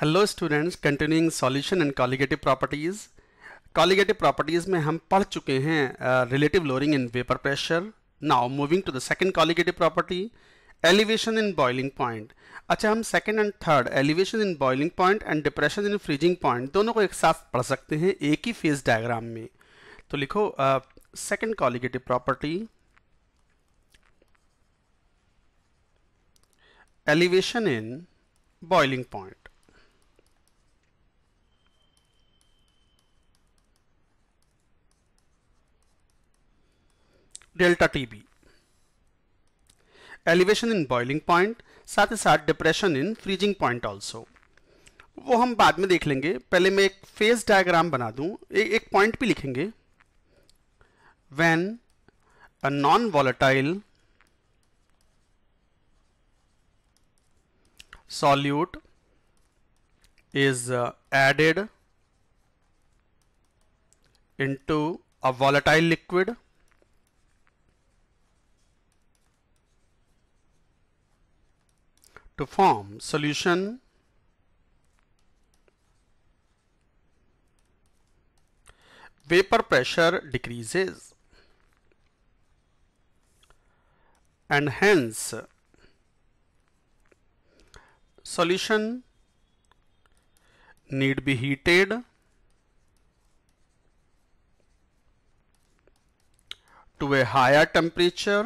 Hello students continuing solution and colligative properties colligative properties में हम पढ़ चुके हैं relative lowering in vapour pressure now moving to the second colligative property elevation in boiling point अच्छा हम second and third elevation in boiling point and depression in freezing point दोनों को एक साथ पढ़ सकते हैं एक ही फेज डायग्राम में तो लिखो second colligative property elevation in boiling point delta TB elevation in boiling point साथ ही साथ depression in freezing point also वो हम बाद में देख लेंगे पहले मैं एक फेज डायग्राम बना दूं एक पॉइंट भी लिखेंगे when a non volatile solute is added into a volatile liquid to form solution vapor pressure decreases and hence solution need be heated to a higher temperature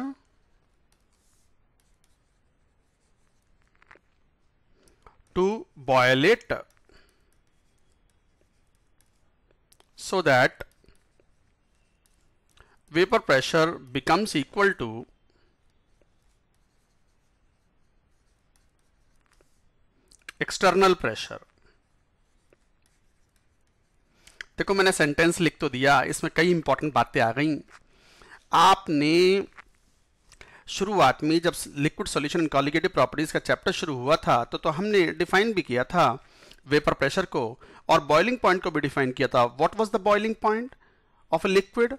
to boil it so that vapor pressure becomes equal to external pressure देखो मैंने sentence लिख तो दिया इसमें कई important बातें आ गई आपने शुरुआत में जब लिक्विड सॉल्यूशन कॉलिगेटिव प्रॉपर्टीज का चैप्टर शुरू हुआ था तो, तो हमने डिफाइन भी किया था वेपर प्रेशर को और बॉइलिंग पॉइंट को भी डिफाइन किया था what was the boiling point of a liquid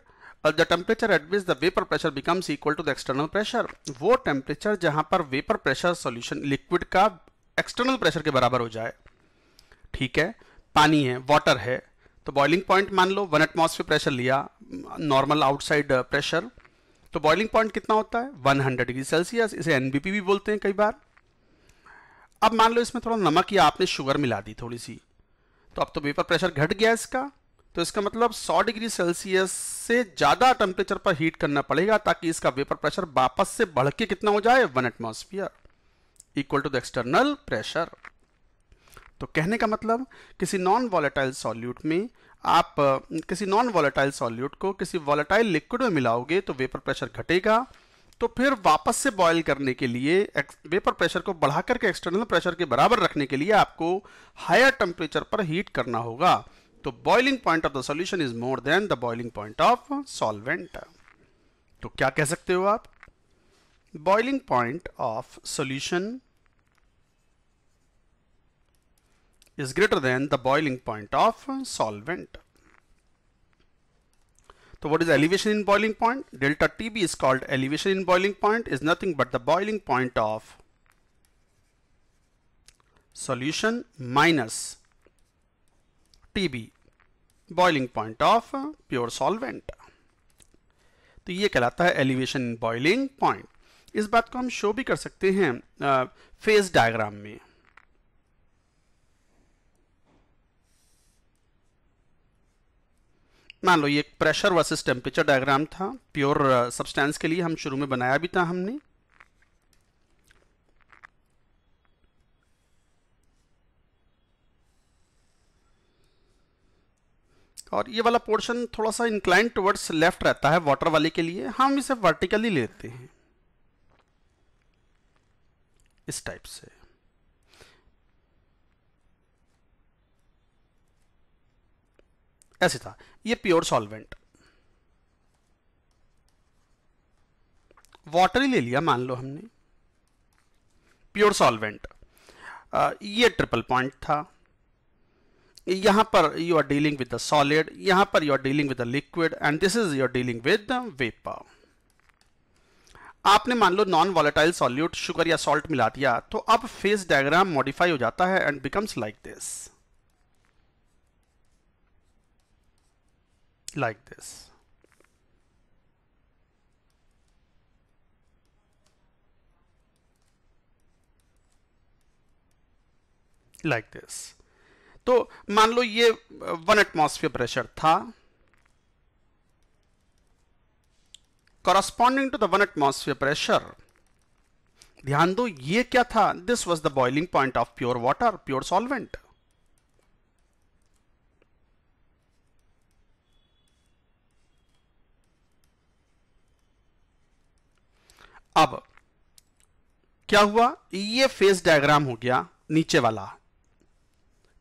the temperature at which the vapour pressure becomes equal to the external pressure वो टेम्परेचर जहां पर वेपर प्रेशर सोल्यूशन लिक्विड का एक्सटर्नल प्रेशर के बराबर हो जाए ठीक है पानी है वाटर है तो बॉइलिंग पॉइंट मान लो वन एटमोसफियर प्रेशर लिया नॉर्मल आउटसाइड प्रेशर तो बॉइलिंग पॉइंट कितना होता है 100 डिग्री सेल्सियस इसे एनबीपी भी बोलते हैं कई बार अब मान लो इसमें थोड़ा नमक या आपने शुगर मिला दी थोड़ी सी तो अब तो वेपर प्रेशर घट गया इसका तो इसका मतलब 100 डिग्री सेल्सियस से ज़्यादा टेम्परेचर पर हीट करना पड़ेगा ताकि इसका वेपर प्रेशर वापस से बढ़ के कितना हो जाए one atmosphere equal to the external pressure तो कहने का मतलब किसी नॉन वॉलेटाइल सॉल्यूट में आप किसी नॉन वॉलेटाइल सॉल्यूट को किसी वॉलेटाइल लिक्विड में मिलाओगे तो वेपर प्रेशर घटेगा तो फिर वापस से बॉयल करने के लिए वेपर प्रेशर को बढ़ा करके एक्सटर्नल प्रेशर के बराबर रखने के लिए आपको हायर टेम्परेचर पर हीट करना होगा तो boiling point of the solution is more than the boiling point of solvent तो क्या कह सकते हो आप boiling point of solution is greater than the boiling point of solvent. So what is elevation in boiling point? Delta TB is called elevation in boiling point is nothing but the boiling point of solution minus TB boiling point of pure solvent. तो ये कहलाता है elevation in boiling point. इस बात को हम show भी कर सकते हैं uh, phase diagram में मान लो ये प्रेशर वर्सेस टेम्परेचर डायग्राम था प्योर सब्सटेंस uh, के लिए हम शुरू में बनाया भी था हमने और ये वाला पोर्शन थोड़ा सा इंक्लाइन टुवर्ड्स लेफ्ट रहता है वाटर वाले के लिए हम इसे वर्टिकली लेते हैं इस टाइप से ऐसे था ये प्योर सॉल्वेंट वाटर ही ले लिया मान लो हमने प्योर सॉल्वेंट ये ट्रिपल पॉइंट था यहां पर you are dealing with the solid यहां पर you are dealing with the liquid and this is your dealing with the vapour आपने मान लो नॉन वॉलेटाइल सॉल्यूट शुगर या सॉल्ट मिला दिया तो अब फेस डायग्राम मॉडिफाई हो जाता है and becomes like this like this. Like like this तो मान लो ये वन एटमोसफियर प्रेशर था corresponding to the one atmosphere pressure ध्यान दो ये क्या था this was the boiling point of pure water pure solvent अब क्या हुआ ये फेस डायग्राम हो गया नीचे वाला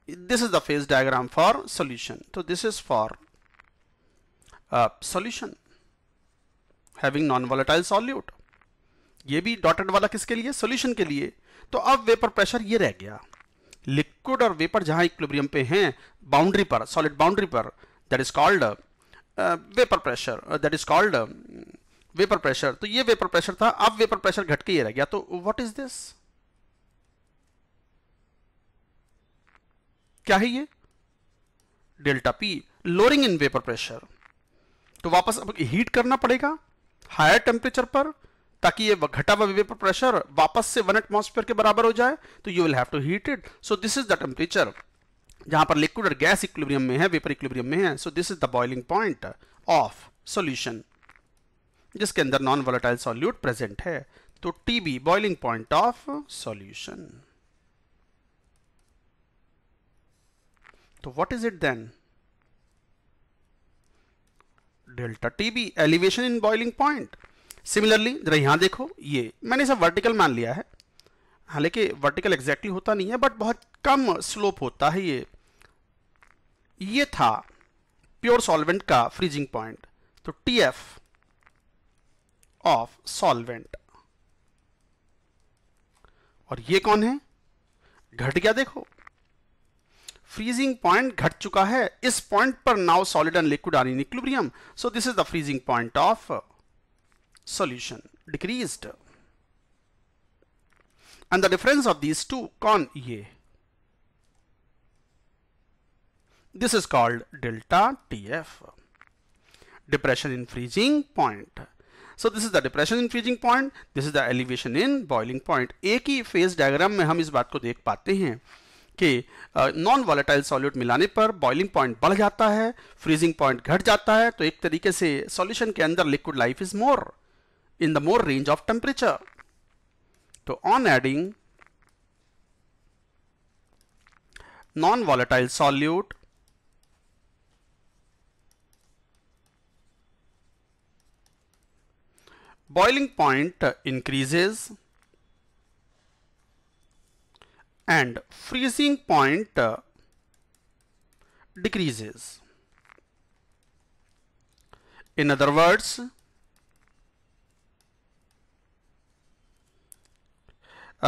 this is the phase diagram for solution तो this is for solution having non volatile solute ये भी डॉटेड वाला किसके लिए सॉल्यूशन के लिए तो अब वेपर प्रेशर ये रह गया लिक्विड और वेपर जहां इक्विलिब्रियम पे हैं बाउंड्री पर सॉलिड बाउंड्री पर that is called vapour pressure that is called vapour pressure तो ये वेपर प्रेशर था अब वेपर प्रेशर घट के ये रह गया तो व्हाट इज दिस क्या है ये delta P lowering in vapour pressure तो वापस अब हीट करना पड़ेगा हायर टेम्परेचर पर ताकि ये घटा हुआ वेपर प्रेशर वापस से वन एटमोस्फेयर के बराबर हो जाए तो you will have to heat it so this is the temperature जहां पर लिक्विड और गैस इक्विलिब्रियम में है वेपर इक्विलिब्रियम में है so this is the boiling point of solution जिसके अंदर नॉन वोलेटाइल सॉल्यूट प्रेजेंट है तो TB boiling point of solution तो what is it then delta TB elevation in boiling point similarly जरा यहां देखो ये मैंने इसे वर्टिकल मान लिया है हालांकि वर्टिकल एग्जैक्टली होता नहीं है बट बहुत कम स्लोप होता है ये ये था प्योर सॉल्वेंट का फ्रीजिंग पॉइंट तो टी एफ ऑफ सॉल्वेंट और ये कौन है घट गया देखो फ्रीजिंग पॉइंट घट चुका है इस पॉइंट पर now solid and liquid are in equilibrium so this is the freezing point of solution decreased and the difference of these two कौन ये this is called delta T F depression in freezing point so this is the depression in freezing point this is the elevation in boiling point एक ही phase diagram में हम इस बात को देख पाते हैं कि नॉन वॉलेटाइल सॉल्यूट मिलाने पर बॉइलिंग पॉइंट बढ़ जाता है फ्रीजिंग पॉइंट घट जाता है तो एक तरीके से सॉल्यूशन के अंदर liquid life is more in the more range of temperature तो on adding non volatile solute boiling point increases and freezing point decreases. In other words,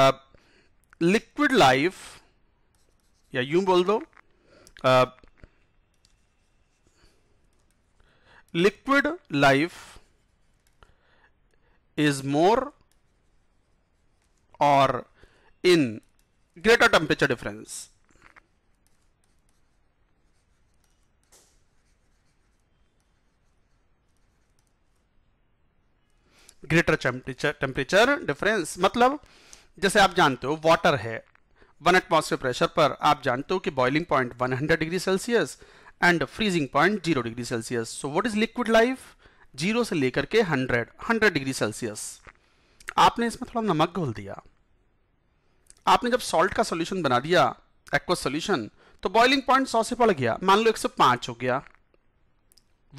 uh, liquid life या यूं बोल दो liquid is more or in greater temperature difference. Greater temperature temperature difference मतलब जैसे आप जानते हो वाटर है वन एटमॉस्फेयर प्रेशर पर आप जानते हो कि boiling point 100 degree Celsius and freezing point zero degree Celsius so what is liquid life zero से लेकर के हंड्रेड हंड्रेड डिग्री सेल्सियस आपने इसमें थोड़ा नमक घोल दिया आपने जब सॉल्ट का सॉल्यूशन बना दिया एक्वा सॉल्यूशन तो बॉइलिंग पॉइंट सौ से पड़ गया मान लो एक हो गया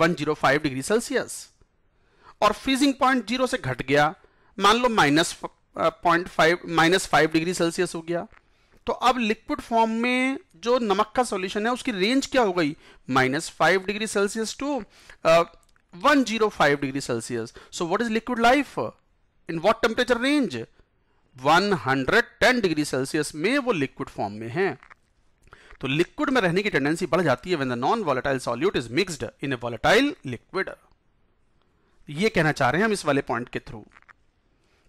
105 डिग्री सेल्सियस और फ्रीजिंग पॉइंट जीरो से घट गया मान लो minus point five minus five degree Celsius हो गया तो अब लिक्विड फॉर्म में जो नमक का सॉल्यूशन है उसकी रेंज क्या हो गई minus five degree Celsius to 105 degree Celsius. So what is liquid life? In what temperature range? 110 degree Celsius में वो liquid form में है तो liquid में रहने की tendency बढ़ जाती है when the non-volatile solute is mixed in a volatile liquid. ये कहना चाह रहे हैं हम इस वाले पॉइंट के थ्रू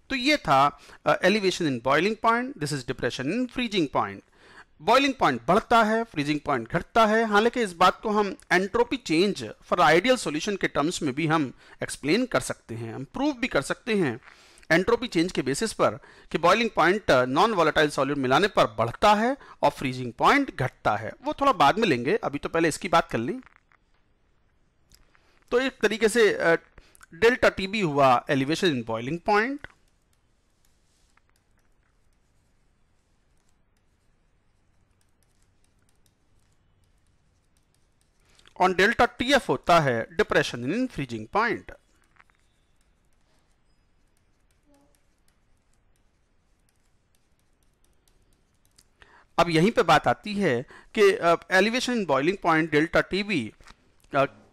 तो ये था elevation in boiling point this is depression in freezing point boiling point बढ़ता है फ्रीजिंग पॉइंट घटता है हालांकि इस बात को हम entropy change for ideal solution के टर्म्स में भी हम एक्सप्लेन कर सकते हैं हम प्रूव भी कर सकते हैं एंट्रोपी चेंज के बेसिस पर कि boiling point non volatile solute मिलाने पर बढ़ता है और फ्रीजिंग पॉइंट घटता है वो थोड़ा बाद में लेंगे अभी तो पहले इसकी बात कर ली तो एक तरीके से डेल्टा टीबी हुआ elevation in boiling point on delta TF होता है डिप्रेशन इन फ्रीजिंग पॉइंट अब यहीं पे बात आती है कि elevation in boiling point delta TV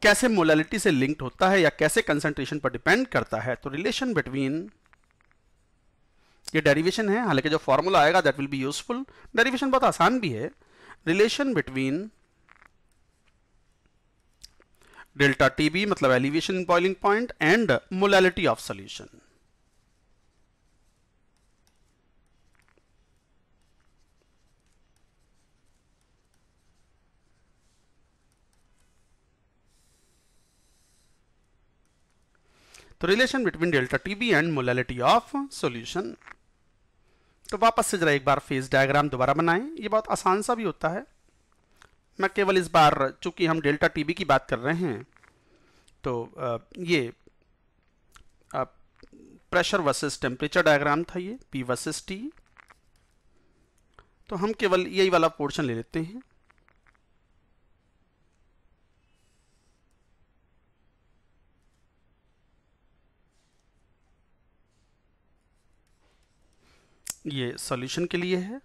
कैसे मोलालिटी से लिंक्ड होता है या कैसे कंसंट्रेशन पर डिपेंड करता है तो रिलेशन बिटवीन ये डेरिवेशन है हालांकि जो फॉर्मूला आएगा that will be useful derivation बहुत आसान भी है relation between delta T B मतलब elevation in boiling point and molality of solution तो relation between delta T B and molality of solution तो वापस से जरा एक बार फेज डायग्राम दोबारा बनाएं ये बहुत आसान सा भी होता है मैं केवल इस बार चूंकि हम डेल्टा टीबी की बात कर रहे हैं तो ये प्रेशर वर्सेस टेम्परेचर डायग्राम था ये पी वर्सेस टी तो हम केवल यही वाला पोर्शन ले लेते हैं ये सॉल्यूशन के लिए है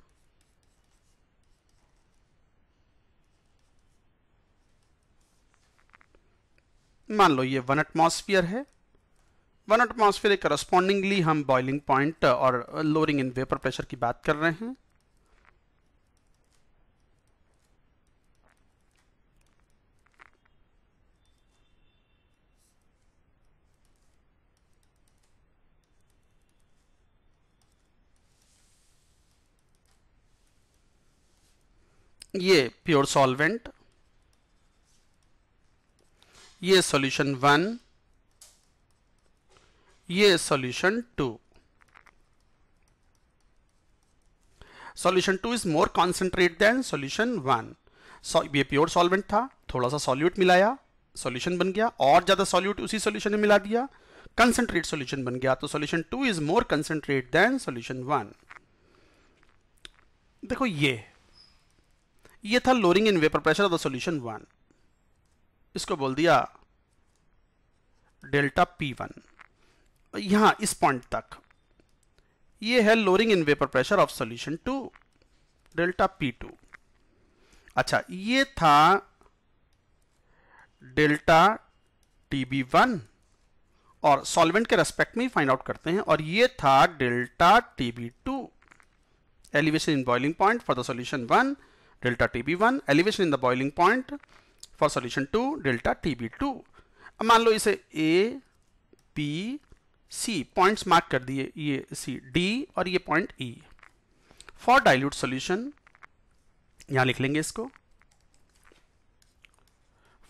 मान लो ये वन एटमोसफियर है वन के करस्पॉन्डिंगली हम बॉइलिंग पॉइंट और लोअरिंग इन वेपर प्रेशर की बात कर रहे हैं ये प्योर सॉल्वेंट ये सॉल्यूशन वन ये solution two solution two is more concentrate than solution one ये प्योर सॉल्वेंट था थोड़ा सा सॉल्यूट मिलाया सॉल्यूशन बन गया और ज्यादा सॉल्यूट उसी सॉल्यूशन में मिला दिया कंसेंट्रेट सॉल्यूशन बन गया तो solution two is more concentrate than solution one देखो ये ये था lowering in vapour pressure of the solution one इसको बोल दिया डेल्टा पी वन यहां इस पॉइंट तक ये है lowering in vapour pressure of solution two delta P two अच्छा ये था डेल्टा टी बी वन और सॉल्वेंट के रेस्पेक्ट में फाइंड आउट करते हैं और ये था delta T B two boiling point for the solution one delta T B one elevation in the boiling point for solution two delta T B two मान लो इसे A P C points mark कर दिए ये सी D और ये point E e। For dilute solution यहां लिख लेंगे इसको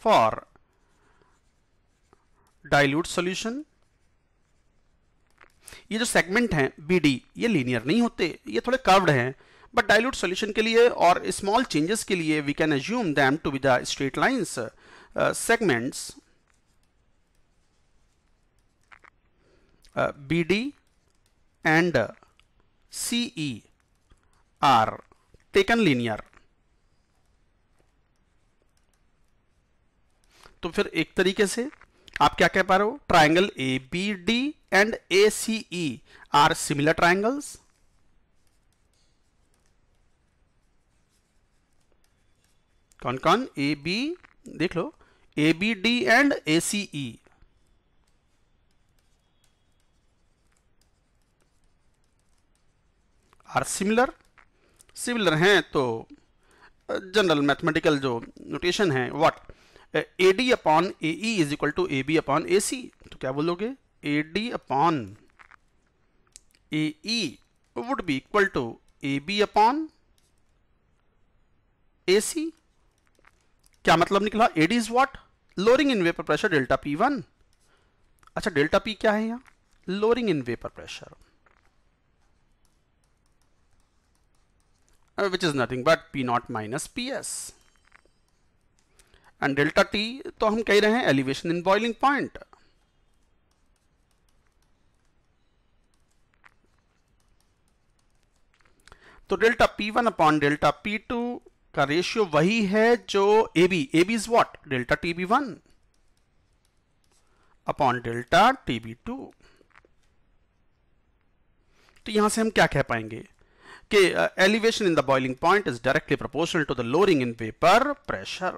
फॉर डाइल्यूट सॉल्यूशन ये जो सेगमेंट हैं बी डी ये लीनियर नहीं होते ये थोड़े कर्व्ड हैं बट डायलूट सोल्यूशन के लिए और स्मॉल चेंजेस के लिए we can assume them to be the straight lines segments B D and C E are taken linear तो फिर एक तरीके से आप क्या कह पा रहे हो triangle A B D and A C E are similar triangles कौन कौन ए बी देख लो A B D and A C E are similar similar हैं तो जनरल मैथमेटिकल जो नोटेशन है what A D upon A E is equal to A B upon A C तो क्या बोलोगे A D upon A E would be equal to A B upon A C क्या मतलब निकला AD is what lowering in vapour pressure delta P one अच्छा delta P क्या है यहां lowering in vapour pressure which is nothing but P not minus P S and delta T तो हम कह रहे हैं एलिवेशन इन बॉइलिंग पॉइंट तो delta P one upon delta P two का रेशियो वही है जो A B A B is what delta T B one upon delta T B to तो यहां से हम क्या कह पाएंगे कि elevation in the boiling point is directly proportional to the lowering in vapour pressure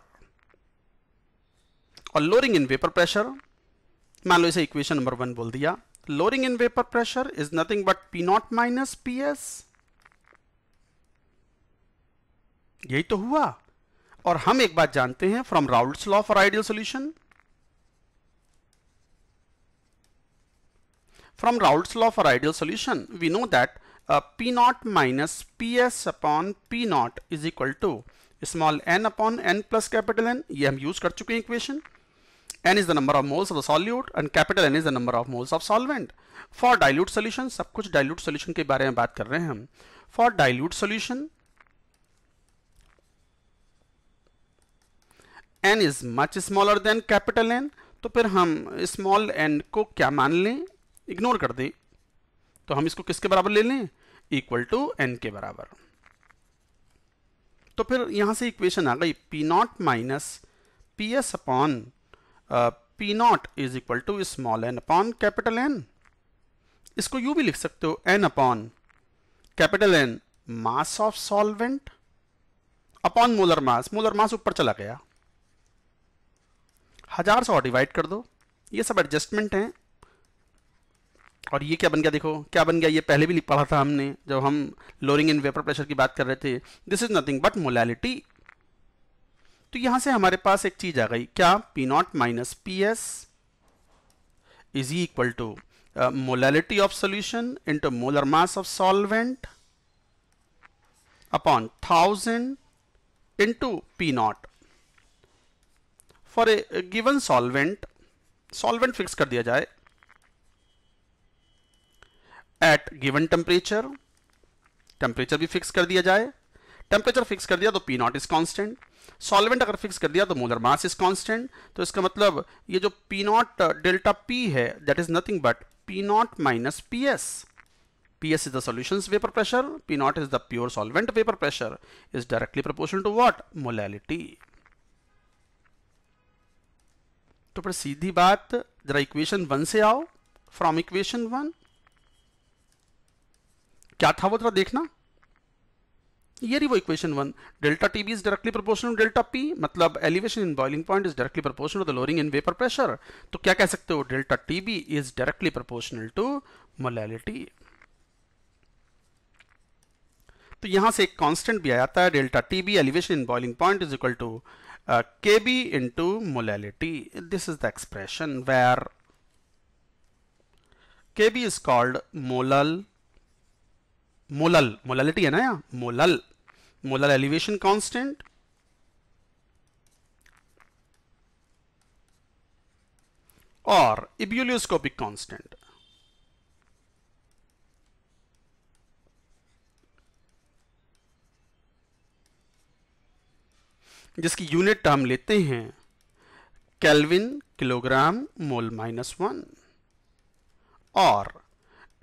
और लोरिंग इन वेपर प्रेशर मान लो इसे इक्वेशन नंबर वन बोल दिया lowering in vapour pressure is nothing but P not minus P S यही तो हुआ और हम एक बात जानते हैं from Raoult law for ideal solution from Raoult law for ideal solution we know that P not minus P S upon P not is equal to small N upon N plus capital N ये हम use कर चुके हैं equation N is the number of moles of solute and capital N is the number of moles of solvent for dilute solution सब कुछ dilute solution के बारे में बात कर रहे हैं हम for dilute solution N is much smaller than capital N तो फिर हम स्मॉल एन को क्या मान लें इग्नोर कर दें तो हम इसको किसके बराबर ले लें इक्वल टू एन के बराबर तो फिर यहां से इक्वेशन आ गई P not minus P S upon P not is equal to small N upon capital N इसको यू भी लिख सकते हो N upon capital N mass of solvent upon molar mass molar mass ऊपर चला गया हज़ार सौ डिवाइड कर दो ये सब एडजस्टमेंट हैं और ये क्या बन गया देखो क्या बन गया ये पहले भी पढ़ा था हमने जब हम लोरिंग इन वेपर प्रेशर की बात कर रहे थे this is nothing but molality तो यहां से हमारे पास एक चीज़ आ गई क्या P not minus P S is equal to molality of solution into molar mass of solvent upon thousand into P not for a given solvent solvent fix कर दिया जाए एट गिवन टेम्परेचर टेम्परेचर भी fix कर दिया जाए temperature fix कर दिया तो P not is constant solvent अगर फिक्स कर दिया तो मोलर मास इज कॉन्स्टेंट तो इसका मतलब ये जो पी नॉट डेल्टा पी है that is nothing but P not minus P S P S is the solution vapour pressure P not is the pure solvent vapour pressure is directly proportion to what molality तो पर सीधी बात जरा equation one से आओ from equation one क्या था वो जरा देखना ये रही वो equation one delta T B is directly proportional delta P मतलब elevation in boiling point is directly proportional to the lowering in vapour pressure तो क्या कह सकते हो delta T B is directly proportional to molality तो यहां से एक कांस्टेंट भी आ जाता है delta T B elevation in boiling point is equal to uh, Kb into molality. This is the expression where Kb is called molal, molal, molality है ना या? molal, molal elevation constant or ebullioscopic constant. जिसकी unit हम लेते हैं Kelvin kilogram mole minus one और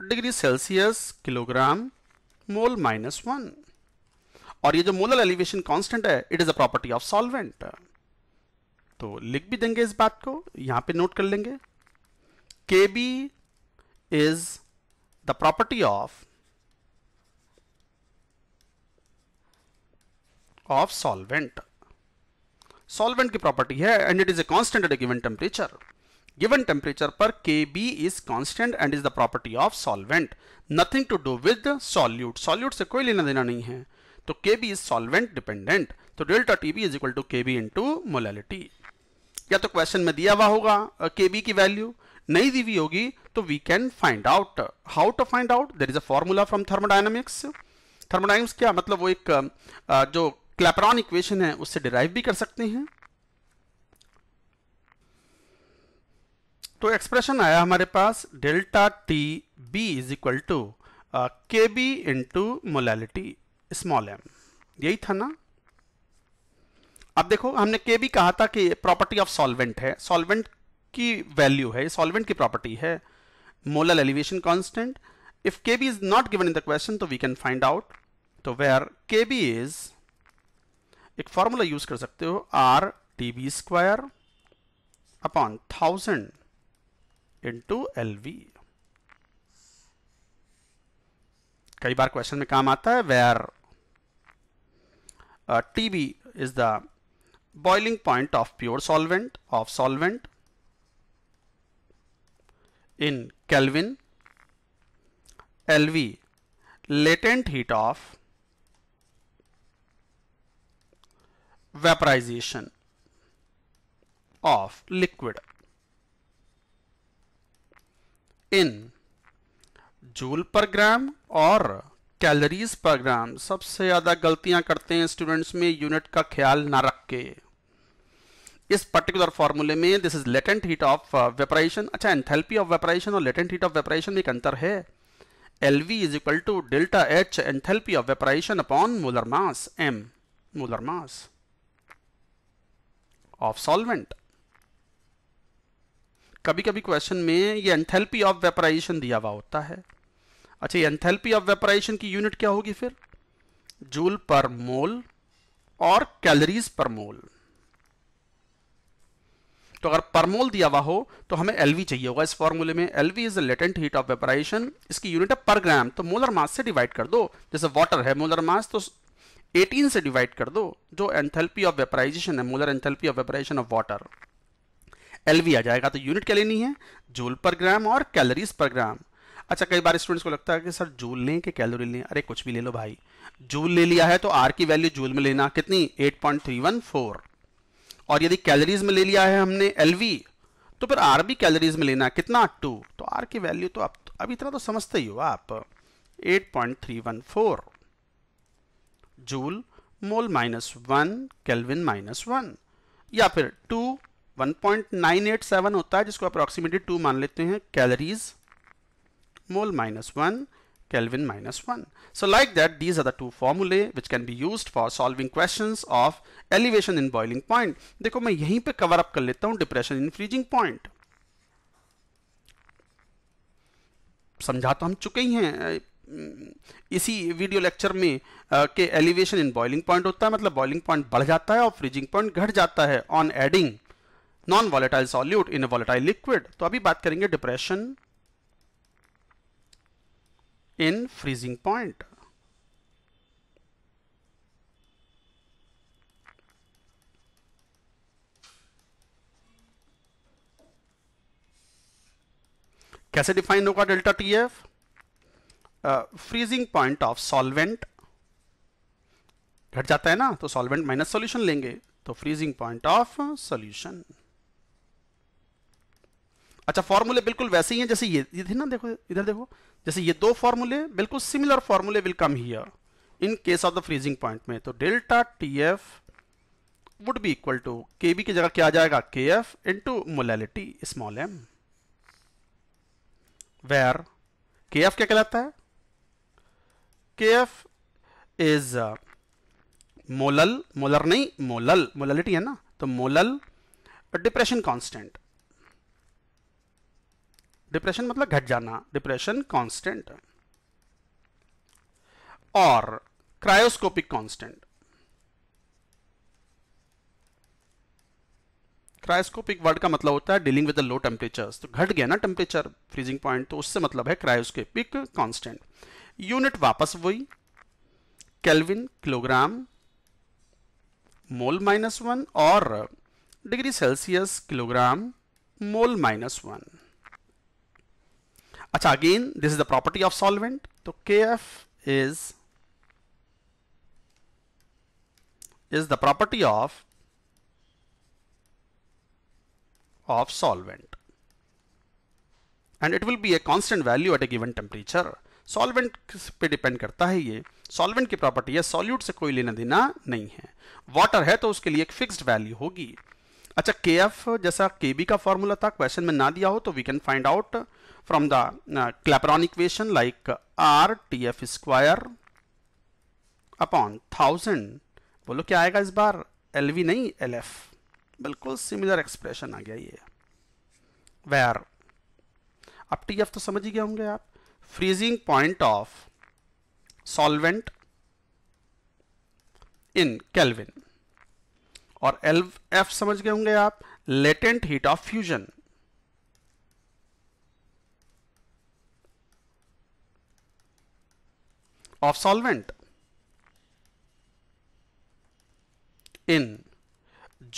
degree Celsius kilogram mole minus one और ये जो मोलर एलिवेशन कांस्टेंट है it is a property of solvent तो लिख भी देंगे इस बात को यहां पे नोट कर लेंगे K B is the property of of solvent solvent की प्रॉपर्टी है and it is a constant at a given temperature given temperature पर K B is constant and is the property of solvent nothing to do with solute solute से कोई लेना देना नहीं है तो K B is solvent dependent तो delta T B is equal to K B into molality या तो क्वेश्चन में दिया हुआ होगा के बी की वैल्यू नहीं दी हुई होगी तो we can find out how to find out there is a formula from thermodynamics thermodynamics क्या मतलब वो एक जो क्लैपरॉन इक्वेशन है उससे डिराइव भी कर सकते हैं तो एक्सप्रेशन आया हमारे पास delta T B is equal to K B into molality small M यही था ना अब देखो हमने के बी कहा था कि प्रॉपर्टी ऑफ सॉल्वेंट है सॉल्वेंट की वैल्यू है सॉल्वेंट की प्रॉपर्टी है molar elevation constant if K B is not given in the question तो वी कैन फाइंड आउट तो वेयर के बी इज एक फॉर्मूला यूज कर सकते हो R T B square upon thousand into L V कई बार question में काम आता है where T B is the boiling point of pure solvent of solvent in Kelvin LV latent heat of vaporization of liquid in joule per gram और calories पर ग्राम सबसे ज़्यादा गलतियां करते हैं स्टूडेंट्स में यूनिट का ख्याल ना रख के इस पर्टिकुलर फॉर्मूले में this is latent heat of vaporisation अच्छा एंथैल्पी ऑफ वेपराइजेशन और लेटेंट हीट ऑफ वेपराइजेशन में एक अंतर है L V is equal to delta H enthalpy of vaporisation upon molar mass M molar mass of solvent कभी कभी question में ये एंथेल्पी ऑफ वेपराइजेशन दिया हुआ होता है अच्छा ये एंथेल्पी ऑफ वेपराइजेशन की यूनिट क्या होगी फिर जूल पर मोल और कैलोरीज पर मोल तो अगर पर मोल दिया हुआ हो तो हमें एलवी चाहिए होगा इस फॉर्मूले में LV is latent heat of vaporisation इसकी यूनिट है पर ग्राम तो मोलर मास से डिवाइड कर दो जैसे वाटर है मोलर मास तो 18 से डिवाइड कर दो जो एंथेल्पी ऑफ वेपराइजेशन है molar enthalpy of vaporisation of water LV आ जाएगा तो यूनिट क्या लेनी है जूल पर ग्राम और कैलोरीज पर ग्राम अच्छा कई बार स्टूडेंट्स को लगता है कि सर जूल लें कि कैलोरी लें अरे कुछ भी ले लो भाई जूल ले लिया है तो आर की वैल्यू जूल में लेना कितनी एट और यदि कैलोरीज में ले लिया है हमने एल तो फिर आर भी कैलोरीज में लेना कितना टू तो आर की वैल्यू तो आप अभी इतना तो समझते ही हो आप 8.314 joule mole minus one Kelvin minus one या फिर टू 1.987 होता है जिसको अप्रॉक्सीमेटली टू मान लेते हैं calories mole minus one Kelvin minus 1. So like that, these are the two formulae which can be used for solving questions of elevation in boiling point. देखो मैं यहीं पे cover up कर लेता हूँ depression in freezing point. समझा तो हम चुके ही हैं इसी वीडियो लेक्चर में आ, के एलिवेशन इन बॉइलिंग पॉइंट होता है मतलब बॉइलिंग पॉइंट बढ़ जाता है और फ्रीजिंग पॉइंट घट जाता है on adding non volatile solute in volatile liquid तो अभी बात करेंगे डिप्रेशन इन फ्रीजिंग पॉइंट कैसे डिफाइन होगा delta T F freezing point of solvent घट जाता है ना तो सॉल्वेंट माइनस सॉल्यूशन लेंगे तो फ्रीजिंग पॉइंट ऑफ सॉल्यूशन अच्छा फॉर्मूले बिल्कुल वैसे ही हैं जैसे ये ये थे ना देखो इधर देखो जैसे ये दो फॉर्मूले बिल्कुल सिमिलर फॉर्मूले will come here in case of the freezing point में तो delta T F would be equal to K B की जगह क्या आ जाएगा K F into molality small M where K F क्या कहलाता है kf is uh, molal molar nahi molal molality hai na to molal depression constant depression मतलब घट जाना डिप्रेशन कांस्टेंट और क्रायोस्कोपिक कांस्टेंट क्रायोस्कोपिक वर्ड का मतलब होता है डीलिंग विद लो टेम्परेचर तो घट गया ना टेम्परेचर फ्रीजिंग पॉइंट तो उससे मतलब है क्रायोस्कोपिक कांस्टेंट यूनिट वापस वही kelvin kilogram mole minus one और degree Celsius kilogram mole minus one अच्छा again this is the property of solvent तो K F is is the property of of solvent and it will be a constant value at a given temperature solvent पे depend करता है ये solvent की property है solute से कोई लेना देना नहीं है वाटर है तो उसके लिए एक फिक्स्ड वैल्यू होगी अच्छा के एफ जैसा के बी का फॉर्मूला था क्वेश्चन में ना दिया हो तो we can find out from the Clapeyron equation like R T F square upon thousand बोलो क्या आएगा इस बार एल वी नहीं एल एफ बिल्कुल सिमिलर एक्सप्रेशन आ गया ये वैर अब टी एफ तो समझ ही गए होंगे आप freezing point of solvent in kelvin और एल एफ समझ गए होंगे आप latent heat of fusion of solvent in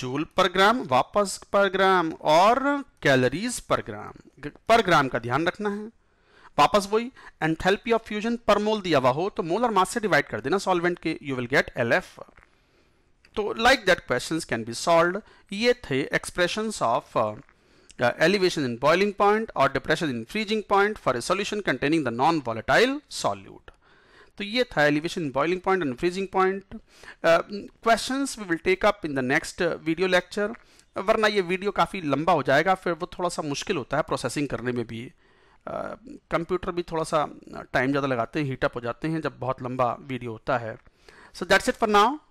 joule per gram वापस पर ग्राम और कैलोरीज पर ग्राम पर ग्राम का ध्यान रखना है वापस वही एंथैल्पी ऑफ फ्यूजन पर मोल दिया हुआ हो तो मोलर मास से डिवाइड कर देना सॉल्वेंट के you will get L F तो like that questions can be solve ये थे expressions of elevation in boiling point और depression in freezing point for a solution containing the non volatile solute तो ये था elevation boiling point and freezing point questions we will take up in the next video lecture वरना ये video काफी लंबा हो जाएगा फिर वो थोड़ा सा मुश्किल होता है प्रोसेसिंग करने में भी कंप्यूटर भी थोड़ा सा टाइम ज़्यादा लगाते हैं हीटअप हो जाते हैं जब बहुत लंबा वीडियो होता है so that's it for now